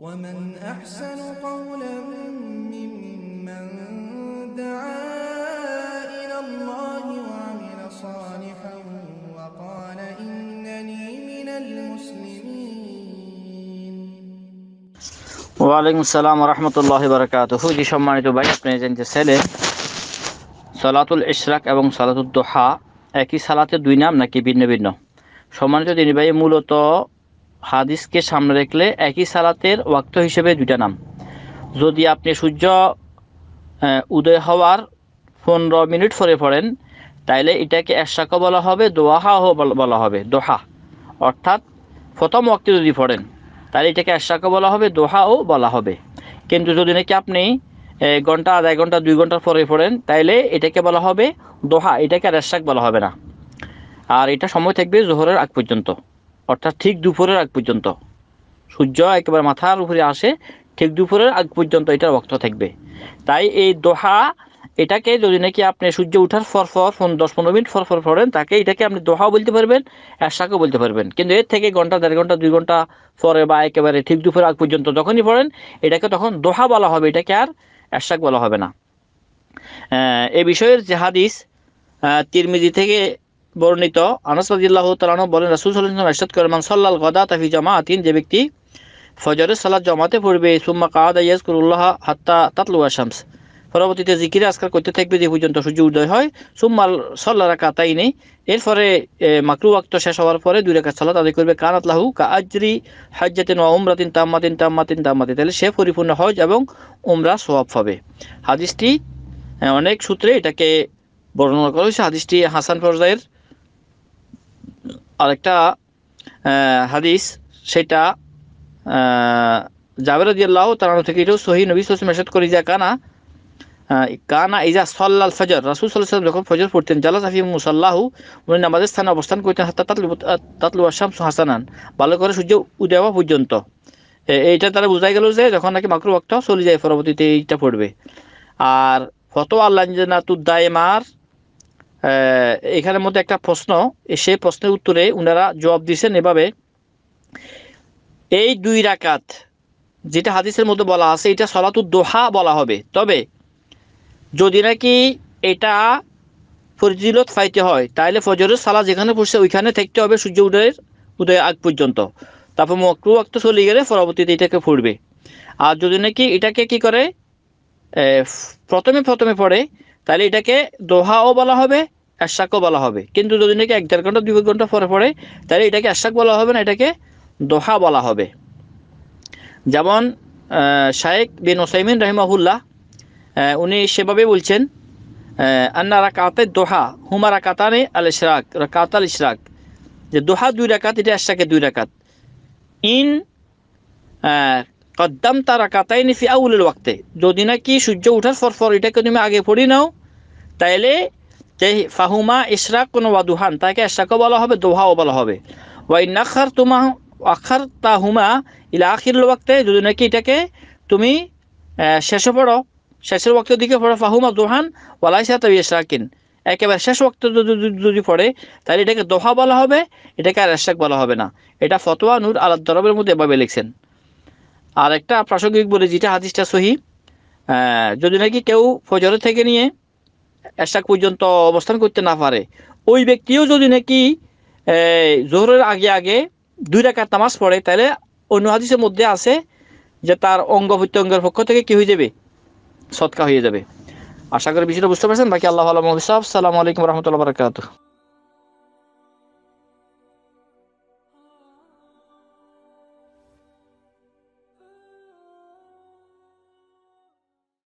ومن أحسن قولا ممن دعا إلى الله وعمل صالحا وقال إنني من المسلمين সম্মানিত ভাই আপনি যে ছেলে সলাতুল ইশরাক এবং সলাতুল একই সালাতে দুই নাম নাকি ভিন্ন ভিন্ন সম্মানিত দিনী ভাই মূলত হাদিসকে সামনে রাখলে একই সালাতের ওয়াক্ত হিসেবে দুইটা নাম যদি আপনি সূর্য উদয় হওয়ার পনেরো মিনিট পরে পড়েন তাইলে এটাকে এশাকও বলা হবে দোয়াহাহ বলা হবে দোহা অর্থাৎ প্রথম ওয়াক্তে যদি পড়েন তাহলে এটাকে এশাকও বলা হবে দোহাও বলা হবে কিন্তু যদি নাকি আপনি ঘন্টা আধা ঘন্টা দুই ঘন্টার পরে পড়েন তাইলে এটাকে বলা হবে দোহা এটাকে আর এশাক বলা হবে না আর এটা সময় থাকবে জোহরের আগ পর্যন্ত অর্থাৎ ঠিক দুপুরের আগ পর্যন্ত সূর্য একেবারে মাথার উপরে আসে ঠিক দুপুরের আগ পর্যন্ত এটার রক্ত থাকবে তাই এই দোহা এটাকে যদি নাকি আপনি সূর্য উঠার পর পর দশ পনেরো মিনিট পর পর পড়েন তাকে এটাকে আপনি দোহাও বলতে পারবেন এরশাকেও বলতে পারবেন কিন্তু এর থেকে ঘন্টা দেড় ঘন্টা দুই ঘন্টা পরে বা একেবারে ঠিক দুপুর আগ পর্যন্ত যখনই পড়েন এটাকে তখন দোহা বলা হবে এটাকে আর এরশাক বলা হবে না এ বিষয়ের যে হাদিস তিরমিজি থেকে বর্ণিত আনসাদিল্লাহ তালানো বলেন রাসুল সাল্লাম এরশাদ করমান সাল্লাল গদা তাফি জামা আতিন যে ব্যক্তি ফজরের সালাদ জমাতে পড়বে সুম্মা কাদা ইয়াজকুরুল্লাহ হাত্তা তাতলু আসামস পরবর্তীতে জিকিরে আজকাল করতে থাকবে যে পর্যন্ত সূর্য উদয় হয় সুম্মাল সল্লা রাখা তাই নেই এরপরে মাকরু আক্ত শেষ হওয়ার পরে দুই রেখা সালাত আদায় করবে কান আতলাহু কা আজরি হাজ্জাতিন ওয়া উমরাতিন তাম্মাতিন তাম্মাতিন তাম্মাতিন তাহলে সে পরিপূর্ণ হজ এবং উমরা সোয়াব হবে হাদিসটি অনেক সূত্রে এটাকে বর্ণনা করা হয়েছে হাদিসটি হাসান পর্যায়ের আরেকটা হাদিস সেটা জাবের আল্লাহ তারানো থেকে এটাও সহি নবী সালাম এরশাদ করি যা কানা কানা ইজা সাল্লাল ফজর রাসুল সাল্লাহ সাল্লাম যখন ফজর পড়তেন জালা সাফি মুসাল্লাহু উনি নামাজের স্থানে অবস্থান করতেন হাত্তা তাতলু আসাম হাসানান ভালো করে সূর্য উদয় হওয়া পর্যন্ত এইটা তারা বোঝাই গেল যে যখন নাকি মাকরু ওয়াক্তটাও চলে যায় পরবর্তীতে এইটা পড়বে আর ফতো আল্লাহ মার এখানের মধ্যে একটা প্রশ্ন সেই প্রশ্নের উত্তরে উনারা জবাব দিয়েছেন এভাবে এই দুই রাকাত যেটা হাদিসের মধ্যে বলা আছে এটা সলাতুর দোহা বলা হবে তবে যদি নাকি এটা ফজিলত ফাইতে হয় তাহলে ফজরের সালা যেখানে পড়ছে ওইখানে থাকতে হবে সূর্য উদয়ের উদয় আগ পর্যন্ত তারপর মক্রু আক্ত চলে গেলে পরবর্তীতে এটাকে ফুটবে আর যদি নাকি এটাকে কি করে প্রথমে প্রথমে পড়ে তাহলে এটাকে দোহাও বলা হবে এশাকও বলা হবে কিন্তু যদি নাকি এক দেড় ঘন্টা দুই ঘন্টা পরে পরে তাহলে এটাকে আশাক বলা হবে না এটাকে দোহা বলা হবে যেমন শায়েক বিন ওসাইমিন রহিমাহুল্লাহ উনি সেভাবে বলছেন আন্না রাকাতে দোহা হুমা রাকাতানে আল ইশরাক রাকাত আল ইশরাক যে দোহা দুই রাকাত এটা এশাকে দুই রাকাত ইন কদ্দাম তারা কাতাই নিফি আউলের ওয়াক্তে যদি না কি সূর্য ওঠার পরপর এটাকে তুমি আগে পড়ি নাও তাইলে ফাহুমা ইশরাক কোনো দুহান তাকে ইশরাকও বলা হবে দোহাও বলা হবে ওয়াই নাখার তোমা আখার তাহুমা ইলা আখির ওয়াক্তে যদি নাকি এটাকে তুমি শেষে পড়ো শেষের ওয়াক্তের দিকে পড়ো ফাহুমা দোহান ওয়ালাই সাত ইশরাকিন একেবারে শেষ ওয়াক্ত যদি পড়ে তাহলে এটাকে দোহা বলা হবে এটাকে আর এশাক বলা হবে না এটা ফতোয়া নূর আলাদ দরবের মধ্যে এভাবে লিখছেন আর একটা প্রাসঙ্গিক বলে যেটা হাদিসটা সহি যদি নাকি কেউ ফজর থেকে নিয়ে এশাক পর্যন্ত অবস্থান করতে না পারে ওই ব্যক্তিও যদি নাকি জোহরের আগে আগে দুই রাকাত তামাজ পড়ে তাহলে অন্য হাদিসের মধ্যে আছে যে তার অঙ্গ প্রত্যঙ্গের পক্ষ থেকে কি হয়ে যাবে সৎকা হয়ে যাবে আশা করি বিষয়টা বুঝতে পারছেন বাকি আল্লাহ আলম সাহেব সালামু আলাইকুম রহমতুল্লাহ বারকাত